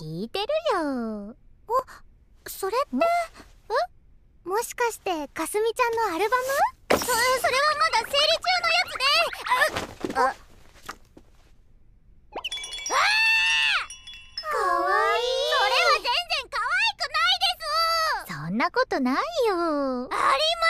聞いてるよおそれってえもしかしてかすみちゃんのアルバムそそれはまだ整理中のやつで、ね、ああそんなことないよあります